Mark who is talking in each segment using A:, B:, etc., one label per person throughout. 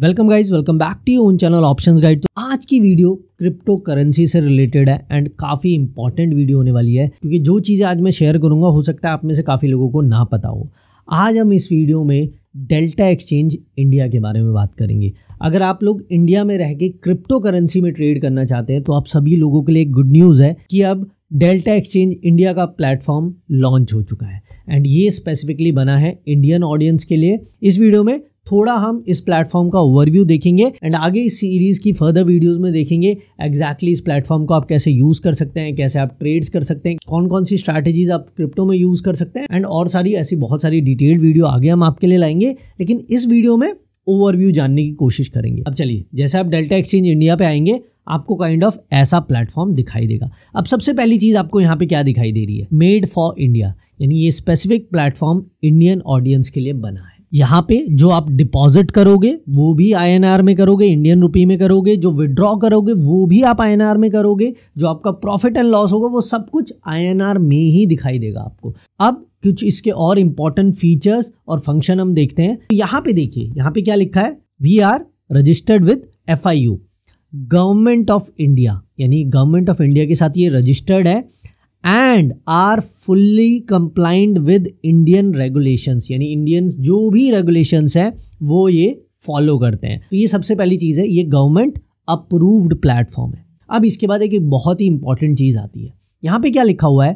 A: welcome guys welcome back to you own channel options guide तो आज की video crypto currency से related है एंड काफ़ी इंपॉर्टेंट वीडियो होने वाली है क्योंकि जो चीज़ें आज मैं शेयर करूंगा हो सकता है आप में से काफ़ी लोगों को ना पता हो आज हम इस वीडियो में डेल्टा एक्सचेंज इंडिया के बारे में बात करेंगे अगर आप लोग इंडिया में रह के क्रिप्टो करेंसी में ट्रेड करना चाहते हैं तो आप सभी लोगों के लिए गुड न्यूज़ है कि अब डेल्टा एक्सचेंज इंडिया का प्लेटफॉर्म लॉन्च हो चुका है एंड ये स्पेसिफिकली बना है इंडियन ऑडियंस के लिए इस वीडियो में थोड़ा हम इस प्लेटफॉर्म का ओवरव्यू देखेंगे एंड आगे इस सीरीज की फर्दर वीडियोस में देखेंगे एग्जैक्टली exactly इस प्लेटफॉर्म को आप कैसे यूज कर सकते हैं कैसे आप ट्रेड्स कर सकते हैं कौन कौन सी स्ट्रैटेजीज आप क्रिप्टो में यूज कर सकते हैं एंड और सारी ऐसी बहुत सारी डिटेल्ड वीडियो आगे हम आपके लिए लाएंगे लेकिन इस वीडियो में ओवरव्यू जानने की कोशिश करेंगे अब चलिए जैसे आप डेल्टा एक्सचेंज इंडिया पे आएंगे आपको काइंड ऑफ ऐसा प्लेटफॉर्म दिखाई देगा अब सबसे पहली चीज़ आपको यहाँ पे क्या दिखाई दे रही है मेड फॉर इंडिया यानी ये स्पेसिफिक प्लेटफॉर्म इंडियन ऑडियंस के लिए बना है यहाँ पे जो आप डिपॉजिट करोगे वो भी आईएनआर में करोगे इंडियन रुपी में करोगे जो विड्रॉ करोगे वो भी आप आईएनआर में करोगे जो आपका प्रॉफिट एंड लॉस होगा वो सब कुछ आईएनआर में ही दिखाई देगा आपको अब कुछ इसके और इम्पॉर्टेंट फीचर्स और फंक्शन हम देखते हैं तो यहाँ पे देखिए यहाँ पे क्या लिखा है we are registered with F government of India यानी गवर्नमेंट ऑफ इंडिया के साथ ये रजिस्टर्ड है and are fully complied with Indian regulations यानी इंडियन जो भी रेगुलेशंस है वो ये फॉलो करते हैं तो ये सबसे पहली चीज़ है ये गवर्नमेंट अप्रूव्ड प्लेटफॉर्म है अब इसके बाद एक बहुत ही इंपॉर्टेंट चीज़ आती है यहाँ पे क्या लिखा हुआ है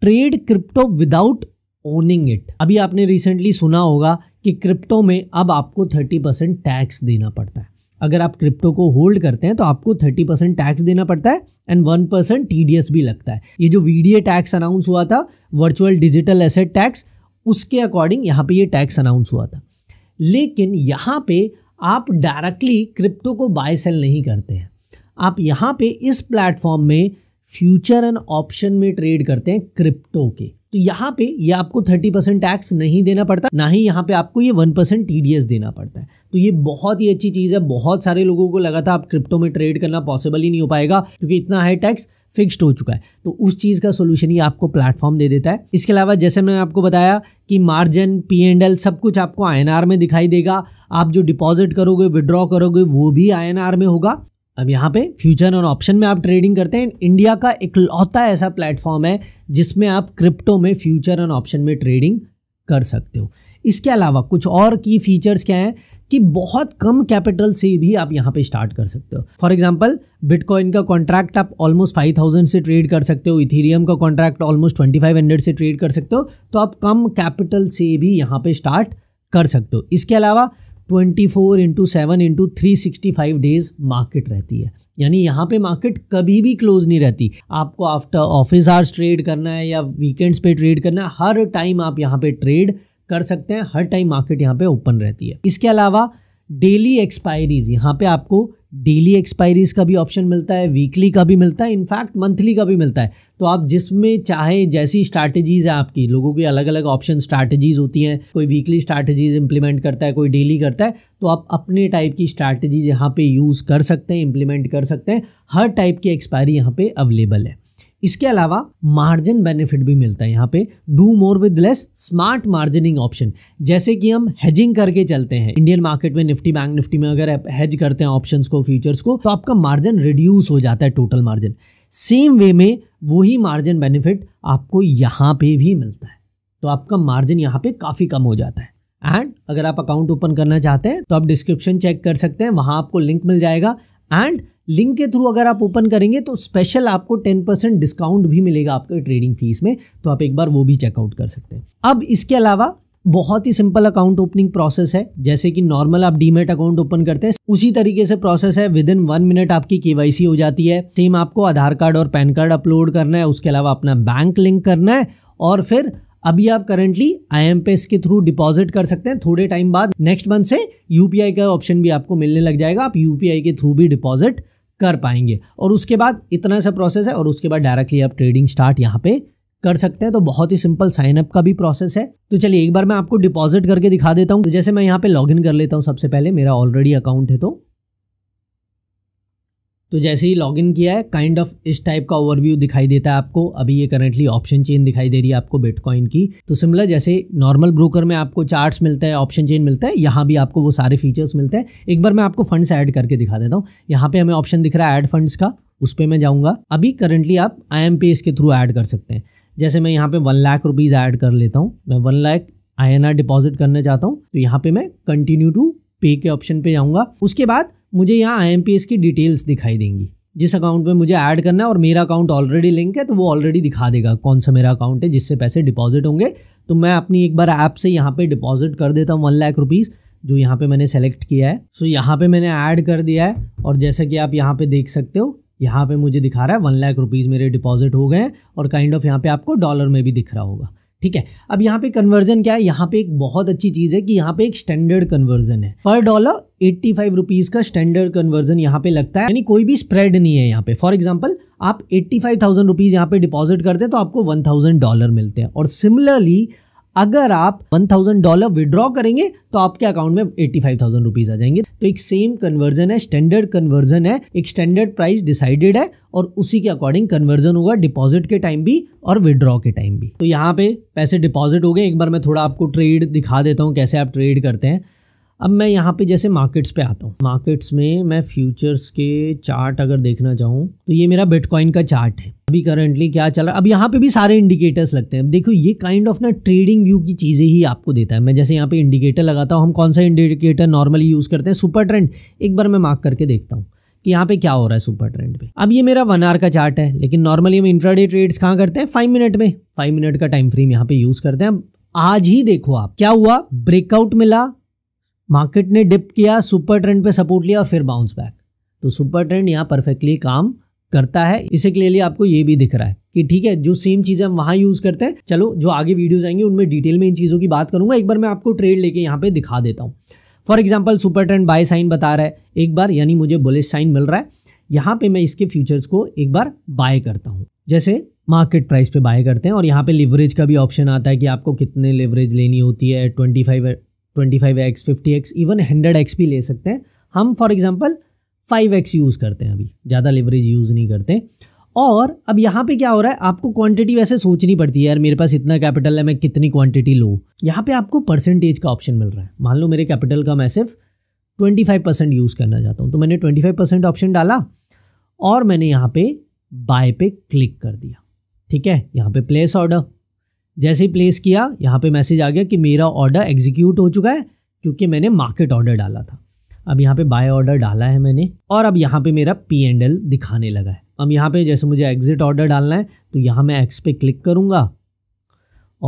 A: trade crypto without owning it अभी आपने रिसेंटली सुना होगा कि क्रिप्टो में अब आपको थर्टी परसेंट टैक्स देना पड़ता है अगर आप क्रिप्टो को होल्ड करते हैं तो आपको थर्टी परसेंट टैक्स देना पड़ता है एंड वन परसेंट टी भी लगता है ये जो वी टैक्स अनाउंस हुआ था वर्चुअल डिजिटल एसेट टैक्स उसके अकॉर्डिंग यहाँ पे ये टैक्स अनाउंस हुआ था लेकिन यहाँ पे आप डायरेक्टली क्रिप्टो को बाय सेल नहीं करते हैं आप यहाँ पे इस प्लेटफॉर्म में फ्यूचर एंड ऑप्शन में ट्रेड करते हैं क्रिप्टो के तो यहाँ पे ये आपको थर्टी परसेंट टैक्स नहीं देना पड़ता ना ही यहाँ पे आपको ये वन परसेंट टी देना पड़ता है तो ये बहुत ही अच्छी चीज़ है बहुत सारे लोगों को लगा था आप क्रिप्टो में ट्रेड करना पॉसिबल ही नहीं हो पाएगा क्योंकि इतना हाई टैक्स फिक्स्ड हो चुका है तो उस चीज़ का सोल्यूशन ही आपको प्लेटफॉर्म दे देता है इसके अलावा जैसे मैंने आपको बताया कि मार्जिन पी एंड एल सब कुछ आपको आई में दिखाई देगा आप जो डिपॉजिट करोगे विड्रॉ करोगे वो भी आई में होगा अब यहाँ पे फ्यूचर और ऑप्शन में आप ट्रेडिंग करते हैं इंडिया का इकलौता ऐसा प्लेटफॉर्म है जिसमें आप क्रिप्टो में फ्यूचर और ऑप्शन में ट्रेडिंग कर सकते हो इसके अलावा कुछ और की फीचर्स क्या हैं कि बहुत कम कैपिटल से भी आप यहाँ पे स्टार्ट कर सकते हो फॉर एग्जाम्पल बिटकॉइन का कॉन्ट्रैक्ट आप ऑलमोस्ट फाइव थाउजेंड से ट्रेड कर सकते हो इथीरियम का contract almost twenty five hundred से ट्रेड कर सकते हो तो आप कम कैपिटल से भी यहाँ पे स्टार्ट कर सकते हो इसके अलावा twenty four into seven into three sixty five days market रहती है यानी यहाँ पे मार्केट कभी भी क्लोज नहीं रहती आपको आफ्टर ऑफिस आवर्स ट्रेड करना है या वीकेंड्स पे ट्रेड करना है हर टाइम आप यहाँ पे ट्रेड कर सकते हैं हर टाइम मार्केट यहाँ पे ओपन रहती है इसके अलावा डेली एक्सपायरीज यहाँ पे आपको डेली एक्सपायरीज का भी ऑप्शन मिलता है वीकली का भी मिलता है इनफैक्ट मंथली का भी मिलता है तो आप जिसमें चाहे जैसी स्ट्रैटेजीज़ है आपकी लोगों की अलग अलग ऑप्शन स्ट्रैटेजीज़ होती हैं कोई वीकली स्ट्रैटेजीज़ इंप्लीमेंट करता है कोई डेली करता है तो आप अपने टाइप की स्ट्रैटेजीज़ यहाँ पे यूज़ कर सकते हैं इंप्लीमेंट कर सकते हैं हर टाइप की एक्सपायरी यहाँ पे अवेलेबल है इसके अलावा मार्जिन बेनिफिट भी मिलता है यहाँ पे do more with less smart margining option जैसे कि हम हेजिंग करके चलते हैं इंडियन मार्केट में निफ्टी बैंक निफ्टी में अगर आप हेज करते हैं ऑप्शंस को फ्यूचर्स को तो आपका मार्जिन रिड्यूस हो जाता है टोटल मार्जिन सेम वे में वही मार्जिन बेनिफिट आपको यहाँ पे भी मिलता है तो आपका मार्जिन यहाँ पे काफ़ी कम हो जाता है एंड अगर आप अकाउंट ओपन करना चाहते हैं तो आप डिस्क्रिप्शन चेक कर सकते हैं वहाँ आपको लिंक मिल जाएगा एंड लिंक के थ्रू अगर आप ओपन करेंगे तो स्पेशल आपको टेन परसेंट डिस्काउंट भी मिलेगा आपके ट्रेडिंग फीस में तो आप एक बार वो भी चेकआउट कर सकते हैं अब इसके अलावा बहुत ही सिंपल अकाउंट ओपनिंग प्रोसेस है जैसे कि नॉर्मल आप डीमेट अकाउंट ओपन करते हैं उसी तरीके से प्रोसेस है विद इन वन मिनट आपकी केवाईसी हो जाती है सेम आपको आधार कार्ड और पैन कार्ड अपलोड करना है उसके अलावा अपना बैंक लिंक करना है और फिर अभी आप currently I M pay through deposit कर सकते हैं थोड़े टाइम बाद नेक्स्ट मंथ से यूपीआई का ऑप्शन भी आपको मिलने लग जाएगा आप यूपीआई के थ्रू भी डिपॉजिट कर पाएंगे और उसके बाद इतना सा प्रोसेस है और उसके बाद डायरेक्टली आप ट्रेडिंग स्टार्ट यहाँ पे कर सकते हैं तो बहुत ही सिंपल साइनअप का भी प्रोसेस है तो चलिए एक बार मैं आपको डिपॉजिट करके दिखा देता हूँ जैसे मैं यहाँ पे लॉगिन कर लेता हूँ सबसे पहले मेरा ऑलरेडी अकाउंट है तो तो जैसे ही लॉगिन किया है काइंड ऑफ इस टाइप का ओवरव्यू दिखाई देता है आपको अभी ये करंटली ऑप्शन चेन दिखाई दे रही है आपको बिटकॉइन की तो सिमिलर जैसे नॉर्मल ब्रोकर में आपको चार्ट्स मिलता है ऑप्शन चेन मिलता है यहाँ भी आपको वो सारे फीचर्स मिलते हैं एक बार मैं आपको फंड्स ऐड करके दिखा देता हूँ यहाँ पे हमें ऑप्शन दिख रहा है एड फंड्स का उस पर मैं जाऊँगा अभी करंटली आप आई एम पे इसके थ्रू ऐड कर सकते हैं जैसे मैं यहाँ पे वन लाख रुपीज़ ऐड कर लेता हूँ मैं वन लाख आई डिपॉजिट करना चाहता हूँ तो यहाँ पे मैं कंटिन्यू टू पे के ऑप्शन पे जाऊँगा उसके बाद मुझे यहाँ आई की डिटेल्स दिखाई देंगी जिस अकाउंट में मुझे ऐड करना है और मेरा अकाउंट ऑलरेडी लिंक है तो वो ऑलरेडी दिखा देगा कौन सा मेरा अकाउंट है जिससे पैसे डिपॉजिट होंगे तो मैं अपनी एक बार ऐप से यहाँ पे डिपॉजिट कर देता हूँ वन लाख रुपीज़ जो यहाँ पे मैंने सेलेक्ट किया है सो यहाँ पे मैंने ऐड कर दिया है और जैसा कि आप यहाँ पे देख सकते हो यहाँ पे मुझे दिखा रहा है वन लाख रुपीज़ मेरे डिपॉजिट हो गए हैं और काइंड ऑफ यहाँ पे आपको डॉलर में भी दिख रहा होगा ठीक है अब यहाँ पे कन्वर्जन क्या है यहाँ पे एक बहुत अच्छी चीज़ है कि यहाँ पे एक स्टैंडर्ड कन्वर्जन है पर डॉलर एट्टी फाइव रुपीज़ का स्टैंडर्ड कन्वर्जन यहाँ पे लगता है यानी कोई भी स्प्रेड नहीं है यहाँ पे फॉर एग्जाम्पल आप एट्टी फाइव थाउजेंड रुपीज़ यहाँ पे डिपॉजिट करते हैं तो आपको वन थाउजेंड डॉलर मिलते हैं और सिमिलरली अगर आप वन थाउजेंड डॉलर विड्रॉ करेंगे तो आपके अकाउंट में एट्टी फाइव थाउजेंड रुपीज आ जाएंगे तो एक सेम कन्वर्जन है स्टैंडर्ड कन्वर्जन है एक स्टैंडर्ड प्राइस डिसाइडेड है और उसी के अकॉर्डिंग कन्वर्जन होगा डिपॉजिट के टाइम भी और विड्रॉ के टाइम भी तो यहाँ पे पैसे डिपॉजिट हो गए एक बार मैं थोड़ा आपको ट्रेड दिखा देता हूँ कैसे आप ट्रेड करते हैं अब मैं यहाँ पे जैसे मार्केट्स पे आता हूँ मार्केट्स में मैं फ्यूचर्स के चार्ट अगर देखना चाहूँ तो ये मेरा बिटकॉइन का चार्ट है अभी करंटली क्या चल रहा है अब यहाँ पे भी सारे इंडिकेटर्स लगते हैं देखो ये काइंड ऑफ ना ट्रेडिंग व्यू की चीज़ें ही आपको देता है मैं जैसे यहाँ पे इंडिकेटर लगाता हूँ हम कौन सा इंडिकेटर नॉर्मली यूज़ करते हैं सुपर ट्रेंड एक बार मैं मार्क करके देखता हूँ कि यहाँ पे क्या हो रहा है सुपर ट्रेंड पे अब ये मेरा वन आर का चार्ट है लेकिन नॉर्मली हम इंट्राडे ट्रेड्स कहाँ करते हैं फाइव मिनट में फाइव मिनट का टाइम फ्रेम यहाँ पे यूज़ करते हैं आज ही देखो आप क्या हुआ ब्रेकआउट मिला मार्केट ने डिप किया सुपर ट्रेंड पे सपोर्ट लिया और फिर बाउंस बैक तो सुपर ट्रेंड यहाँ परफेक्टली काम करता है इसे क्लियरली आपको ये भी दिख रहा है कि ठीक है जो सेम चीज़ें हम वहाँ यूज़ करते हैं चलो जो आगे वीडियोज आएंगे उनमें डिटेल में इन चीज़ों की बात करूंगा एक बार मैं आपको ट्रेड लेके यहाँ पे दिखा देता हूँ for example super trend buy sign बता रहा है एक बार यानी मुझे बुलिश साइन मिल रहा है यहाँ पे मैं इसके फ्यूचर्स को एक बार बाय करता हूँ जैसे मार्केट प्राइस पे बाय करते हैं और यहाँ पे लिवरेज का भी ऑप्शन आता है कि आपको कितने लेवरेज लेनी होती है twenty five twenty five x fifty x even hundred x भी ले सकते हैं हम for example five x use करते हैं अभी ज़्यादा लेवरेज यूज़ नहीं करते और अब यहाँ पे क्या हो रहा है आपको क्वांटिटी वैसे सोचनी पड़ती है यार मेरे पास इतना कैपिटल है मैं कितनी क्वांटिटी लूँ यहाँ पे आपको परसेंटेज का ऑप्शन मिल रहा है मान लो मेरे कैपिटल का मैं सिर्फ ट्वेंटी फाइव परसेंट यूज़ करना चाहता हूँ तो मैंने ट्वेंटी फाइव परसेंट ऑप्शन डाला और मैंने यहाँ पे बाय पे क्लिक कर दिया ठीक है यहाँ पे प्लेस ऑर्डर जैसे ही प्लेस किया यहाँ पे मैसेज आ गया कि मेरा ऑर्डर एग्जीक्यूट हो चुका है क्योंकि मैंने मार्केट ऑर्डर डाला था अब यहाँ पे बाय ऑर्डर डाला है मैंने और अब यहाँ पे मेरा पी एंड एल दिखाने लगा है अब यहाँ पे जैसे मुझे एग्ज़िट ऑर्डर डालना है तो यहाँ मैं एक्स पे क्लिक करूँगा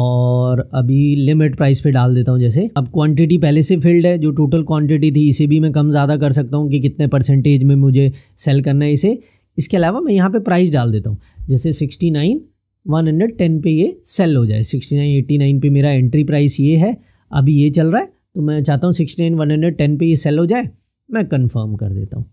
A: और अभी लिमिट प्राइस पे डाल देता हूँ जैसे अब क्वांटिटी पहले से फिल्ड है जो टोटल क्वांटिटी थी इसे भी मैं कम ज़्यादा कर सकता हूँ कि कितने परसेंटेज में मुझे सेल करना है इसे इसके अलावा मैं यहाँ पे प्राइस डाल देता हूँ जैसे sixty nine one hundred ten पे ये सेल हो जाए सिक्सटी नाइन एट्टी नाइन पे मेरा एंट्री प्राइस ये है अभी ये चल रहा है तो मैं चाहता हूँ sixty nine one hundred ten पे ये सेल हो जाए मैं कंफर्म कर देता हूँ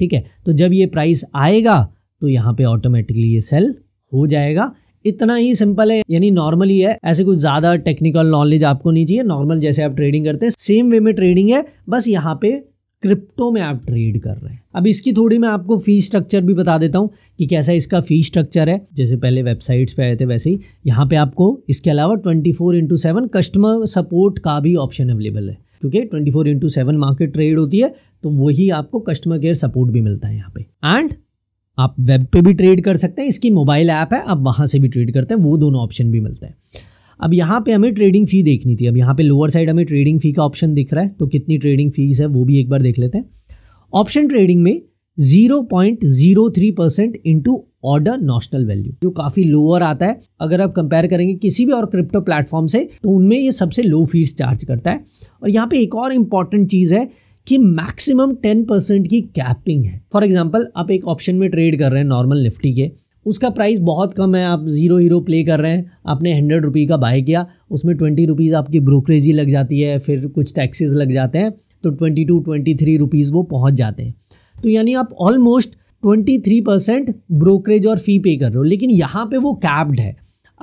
A: ठीक है तो जब ये प्राइस आएगा तो यहाँ पे ऑटोमेटिकली ये सेल हो जाएगा इतना ही सिंपल है यानी नॉर्मल ही है ऐसे कुछ ज़्यादा टेक्निकल नॉलेज आपको नहीं चाहिए नॉर्मल जैसे आप ट्रेडिंग करते हैं सेम वे में ट्रेडिंग है बस यहाँ पे क्रिप्टो में आप ट्रेड कर रहे हैं अब इसकी थोड़ी मैं आपको फ़ी स्ट्रक्चर भी बता देता हूँ कि कैसा इसका फ़ी स्ट्रक्चर है जैसे पहले वेबसाइट्स पे आए थे वैसे ही यहाँ पे आपको इसके अलावा 24 four into seven customer support का भी ऑप्शन अवेलेबल है क्योंकि 24 four into seven market trade होती है तो वही आपको कस्टमर केयर सपोर्ट भी मिलता है यहाँ पर एंड आप वेब पे भी ट्रेड कर सकते हैं इसकी मोबाइल ऐप है आप वहाँ से भी ट्रेड करते हैं वो दोनों ऑप्शन भी मिलते हैं अब यहाँ पे हमें ट्रेडिंग फ़ी देखनी थी अब यहाँ पे लोअर साइड हमें ट्रेडिंग फ़ी का ऑप्शन दिख रहा है तो कितनी ट्रेडिंग फ़ीस है वो भी एक बार देख लेते हैं ऑप्शन ट्रेडिंग में 0.03 percent into order notional value जो काफ़ी लोअर आता है अगर आप कंपेयर करेंगे किसी भी और क्रिप्टो प्लेटफॉर्म से तो उनमें ये सबसे लो फीस चार्ज करता है और यहाँ पर एक और इम्पॉर्टेंट चीज़ है कि मैक्सिमम टेन परसेंट की कैपिंग है फॉर एग्जाम्पल आप एक ऑप्शन में ट्रेड कर रहे हैं नॉर्मल निफ्टी के उसका प्राइस बहुत कम है आप ज़ीरो हीरो प्ले कर रहे हैं आपने हंड्रेड रुपी का बाय किया उसमें ट्वेंटी रुपीज़ आपकी ब्रोकरेज ही लग जाती है फिर कुछ टैक्सेस लग जाते हैं तो twenty two twenty three rupees वो पहुँच जाते हैं तो यानी आप almost twenty three percent brokerage और फ़ी पे कर रहे हो लेकिन यहाँ पे वो कैप्ड है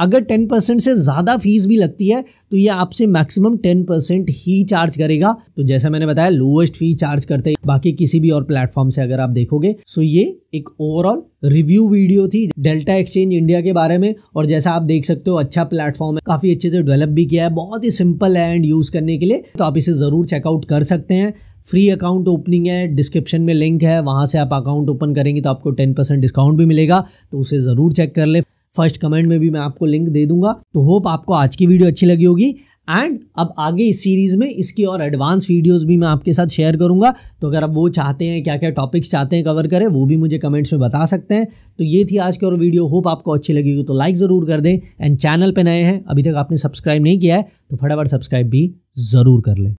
A: अगर टेन परसेंट से ज़्यादा फीस भी लगती है तो ये आपसे मैक्सिमम टेन परसेंट ही चार्ज करेगा तो जैसा मैंने बताया लोएस्ट फी चार्ज करते बाकी किसी भी और प्लेटफॉर्म से अगर आप देखोगे सो ये एक ओवरऑल रिव्यू वीडियो थी डेल्टा एक्सचेंज इंडिया के बारे में और जैसा आप देख सकते हो अच्छा प्लेटफॉर्म है काफ़ी अच्छे से डेवलप भी किया है बहुत ही सिंपल है एंड यूज़ करने के लिए तो आप इसे ज़रूर चेकआउट कर सकते हैं फ्री अकाउंट ओपनिंग है डिस्क्रिप्शन में लिंक है वहाँ से आप अकाउंट ओपन करेंगे तो आपको टेन परसेंट डिस्काउंट भी मिलेगा तो उसे ज़रूर चेक कर ले फर्स्ट कमेंट में भी मैं आपको लिंक दे दूंगा तो होप आपको आज की वीडियो अच्छी लगी होगी एंड अब आगे इस सीरीज़ में इसकी और एडवांस वीडियोस भी मैं आपके साथ शेयर करूंगा तो अगर आप वो चाहते हैं क्या क्या टॉपिक्स चाहते हैं कवर करें वो भी मुझे कमेंट्स में बता सकते हैं तो ये थी आज की और वीडियो होप आपको अच्छी लगेगी तो लाइक ज़रूर कर दें एंड चैनल पर नए हैं अभी तक आपने सब्सक्राइब नहीं किया है तो फटाफट सब्सक्राइब भी ज़रूर कर लें